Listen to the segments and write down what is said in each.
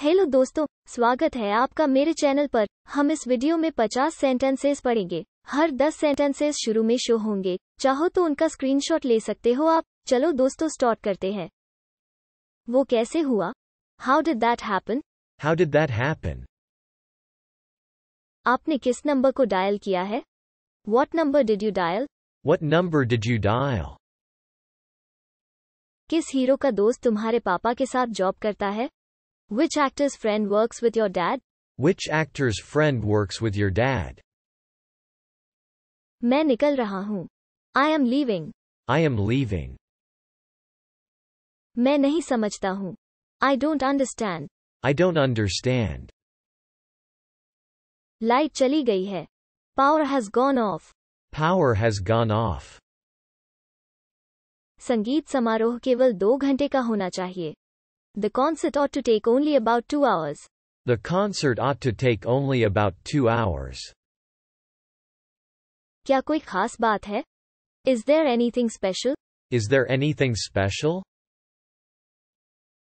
Hello दोस्तों स्वागत है आपका मेरे चैनल पर हम इस वीडियो में 50 सेंटेंसेस पढ़ेंगे हर 10 सेंटेंसेस शुरू में शो होंगे चाहो तो उनका स्क्रीनशॉट ले सकते हो आप चलो दोस्तों स्टार्ट करते हैं वो कैसे हुआ how did that happen how did that happen आपने किस नंबर को डायल किया है what number did you dial what number did you dial किस हीरो का दोस्त तुम्हारे पापा के साथ जॉब करता है Which actor's friend works with your dad? Which actor's friend works with your dad? मैं निकल रहा हूँ. I am leaving. I am leaving. मैं नहीं समझता हूँ. I don't understand. I don't understand. Light चली गई है. Power has gone off. Power has gone off. संगीत समारोह केवल दो घंटे का होना चाहिए. The concert ought to take only about two hours. The concert ought to take only about two hours. क्या कोई खास बात है? Is there anything special? Is there anything special?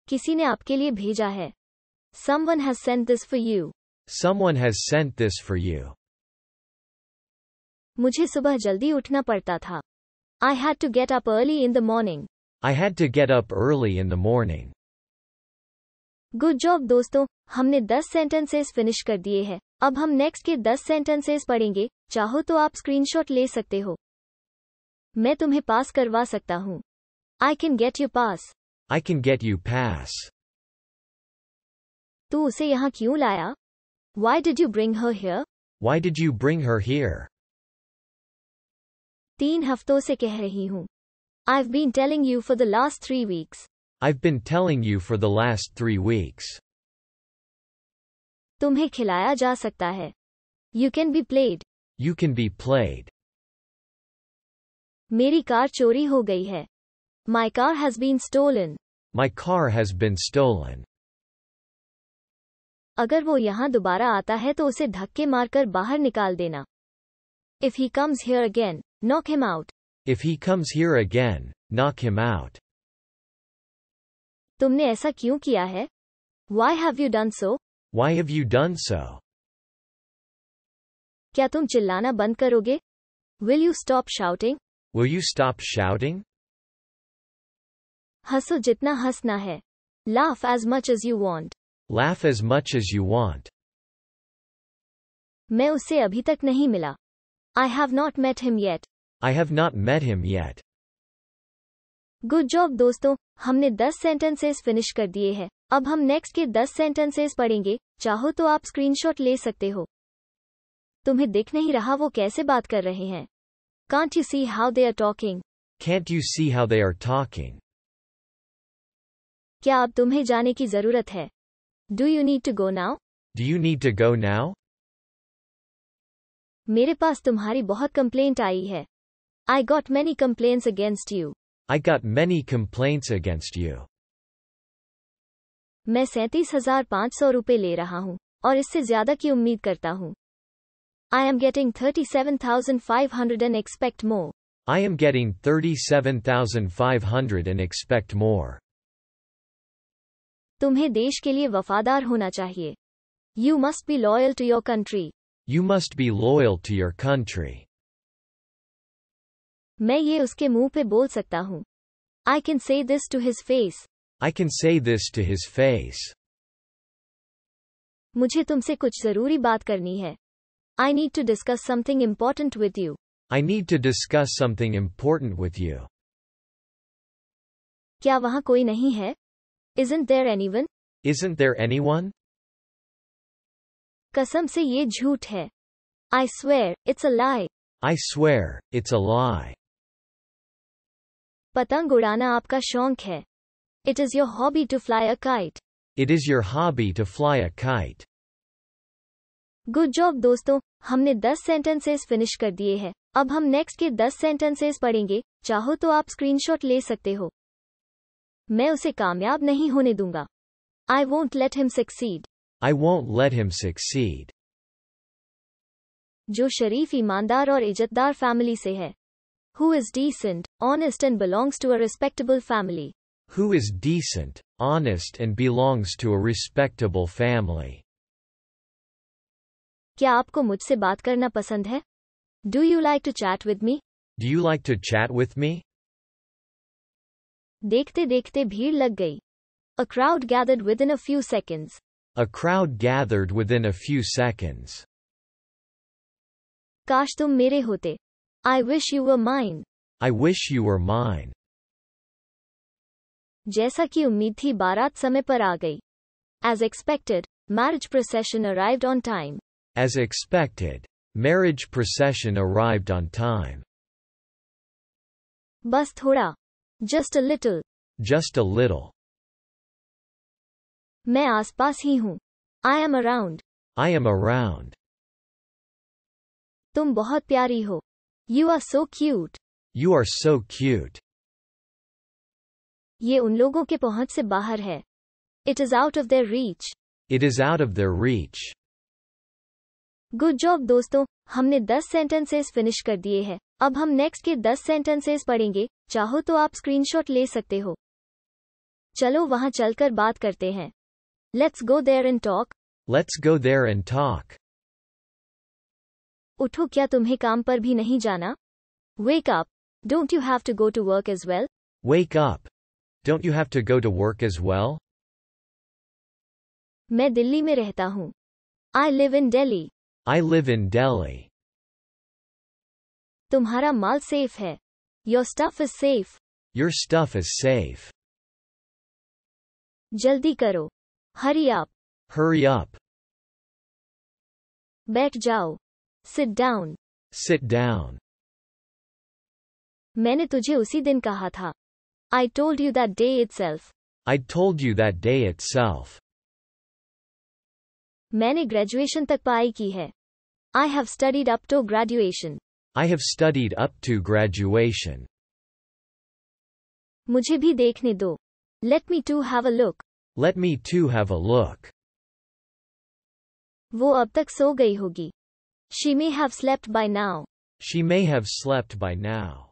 किसी ने आपके लिए भेजा है. Someone has sent this for you. Someone has sent this for you. मुझे सुबह जल्दी उठना पड़ता था. I had to get up early in the morning. I had to get up early in the morning. Good job दोस्तों हमने 10 sentences finish कर दिए हैं अब हम नेक्स्ट के 10 सेंटेंसेस पढ़ेंगे चाहो तो आप स्क्रीनशॉट ले सकते हो मैं तुम्हें पास करवा सकता हूँ I can get you pass I can get you pass तू उसे यहाँ क्यों लाया why did you bring her here why did you bring her here तीन हफ्तों से कह रही हूँ I been telling you for the last three weeks I've been telling you for the last three weeks. तुम्हें खिलाया जा सकता है. You can be played. You can be played. मेरी कार चोरी हो गई है. My car has been stolen. My car has been stolen. अगर वो यहाँ दोबारा आता है तो उसे धक्के मारकर बाहर निकाल देना. If he comes here again, knock him out. If he comes here again, knock him out. तुमने ऐसा क्यों किया है why have you done so why have you done so क्या तुम चिल्लाना बंद करोगे will you stop shouting will you stop shouting हंसो जितना हंसना है laugh as much as you want laugh as much as you want मैं उसे अभी तक नहीं मिला I have not met him yet I have not met him yet good job दोस्तों हमने 10 सेंटेंसेस फिनिश कर दिए हैं अब हम नेक्स्ट के 10 सेंटेंसेस पढ़ेंगे चाहो तो आप स्क्रीनशॉट ले सकते हो तुम्हें दिख नहीं रहा वो कैसे बात कर रहे हैं can't you see how they are talking can't you see how they are talking क्या अब तुम्हें जाने की जरूरत है do you need to go now do you need to go now मेरे पास तुम्हारी बहुत कंप्लेंट आई है I got many complaints against you I got many complaints against you. मैं ले रहा हूँ और इससे ज्यादा की उम्मीद करता am getting 37,500 and expect more. I am getting 37,500 and expect more. तुम्हें देश के लिए वफादार होना चाहिए. You must be loyal to your country. You must be loyal to your country. मैं ये उसके मुंह पे बोल सकता हूँ I can say this to his face I can say this to his face मुझे तुमसे कुछ जरूरी बात करनी है I need to discuss something important with you I need to discuss something important with you क्या वहाँ कोई नहीं है one is anyone? There anyone कसम से ये झूठ है. I swear it's a lie I swear it's a lie पतंग उड़ाना आपका शौक है it is your hobby to fly a kite it is your hobby to fly a kite good job दोस्तों हमने 10 सेंटेंसेस फिनिश कर दिए हैं अब हम नेक्स्ट के 10 सेंटेंसेस पढ़ेंगे चाहो तो आप स्क्रीनशॉट ले सकते हो मैं उसे कामयाब नहीं होने दूंगा I won't let him succeed I won't let him succeed जो शरीफ ईमानदार और इज्जतदार फैमिली से है Who is decent, honest and belongs to a respectable family. Who is decent, honest and belongs to a respectable family. क्या आपको मुझसे बात करना पसंद है? Do you like to chat with me? Do you like to chat with me? देखते देखते भीड़ लग गई. A crowd gathered within a few seconds. A crowd gathered within a few seconds. काश तुम मेरे होते. I wish you were mine. I wish you were mine. जैसा कि उम्मीद थी बारात समय पर आ गई As expected, marriage procession arrived on time. As expected, marriage procession arrived on time. बस थोड़ा Just a little. Just a little. मैं आसपास ही हूँ I am around. I am around. तुम बहुत प्यारी हो You are so cute. You are so cute. ये उन लोगों के पहुंच से बाहर है. It is out of their reach it is out of their reach good job दोस्तों हमने 10 सेंटेंसेस फिनिश कर दिए हैं अब हम नेक्स्ट के 10 सेंटेंसेस पढ़ेंगे चाहो तो आप स्क्रीनशॉट ले सकते हो चलो वहां चलकर बात करते हैं let's go there and talk let's go there and talk उठो क्या तुम्हें काम पर भी नहीं जाना wake up don't you have to go to work as well wake up don't you have to go to work as well मैं दिल्ली में रहता हूँ I live in Delhi I live in Delhi तुम्हारा माल सेफ है your stuff is safe your stuff is safe जल्दी करो hurry up hurry up बैठ जाओ Sit down. Sit down. मैंने तुझे उसी दिन कहा था. I told you that day itself. I told you that day itself. मैंने ग्रेजुएशन तक पढ़ाई की है. I have studied up to graduation. I have studied up to graduation. मुझे भी देखने दो. Let me too have a look. Let me too have a look. वो अब तक सो गई होगी. She may have slept by now. She may have slept by now.